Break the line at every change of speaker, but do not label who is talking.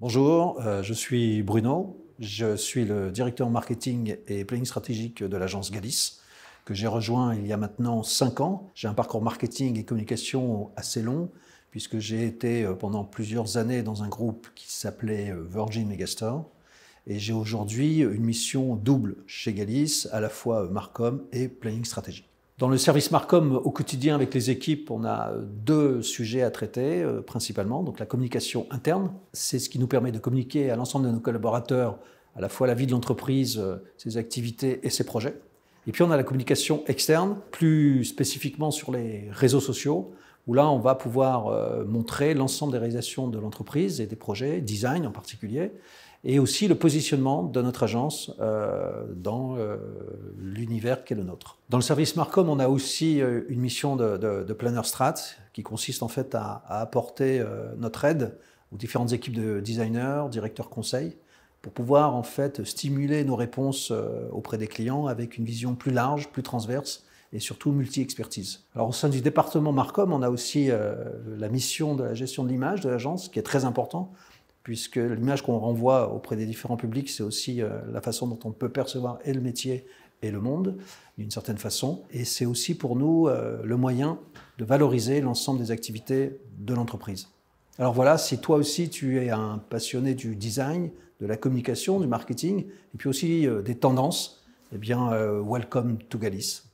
Bonjour, euh, je suis Bruno, je suis le directeur marketing et planning stratégique de l'agence Galice, que j'ai rejoint il y a maintenant cinq ans. J'ai un parcours marketing et communication assez long, puisque j'ai été euh, pendant plusieurs années dans un groupe qui s'appelait euh, Virgin Megastore. Et j'ai aujourd'hui une mission double chez Galice, à la fois Marcom et planning stratégique. Dans le service Marcom, au quotidien avec les équipes, on a euh, deux sujets à traiter euh, principalement. Donc la communication interne, c'est ce qui nous permet de communiquer à l'ensemble de nos collaborateurs à la fois la vie de l'entreprise, euh, ses activités et ses projets. Et puis on a la communication externe, plus spécifiquement sur les réseaux sociaux, où là, on va pouvoir euh, montrer l'ensemble des réalisations de l'entreprise et des projets, design en particulier, et aussi le positionnement de notre agence euh, dans euh, l'univers qui est le nôtre. Dans le service Marcom, on a aussi une mission de, planner strat qui consiste en fait à, à apporter notre aide aux différentes équipes de designers, directeurs conseils, pour pouvoir en fait stimuler nos réponses auprès des clients avec une vision plus large, plus transverse et surtout multi-expertise. Alors au sein du département Marcom, on a aussi euh, la mission de la gestion de l'image de l'agence, qui est très important, puisque l'image qu'on renvoie auprès des différents publics, c'est aussi euh, la façon dont on peut percevoir et le métier et le monde, d'une certaine façon. Et c'est aussi pour nous euh, le moyen de valoriser l'ensemble des activités de l'entreprise. Alors voilà, si toi aussi tu es un passionné du design, de la communication, du marketing, et puis aussi des tendances, eh bien, welcome to Galice.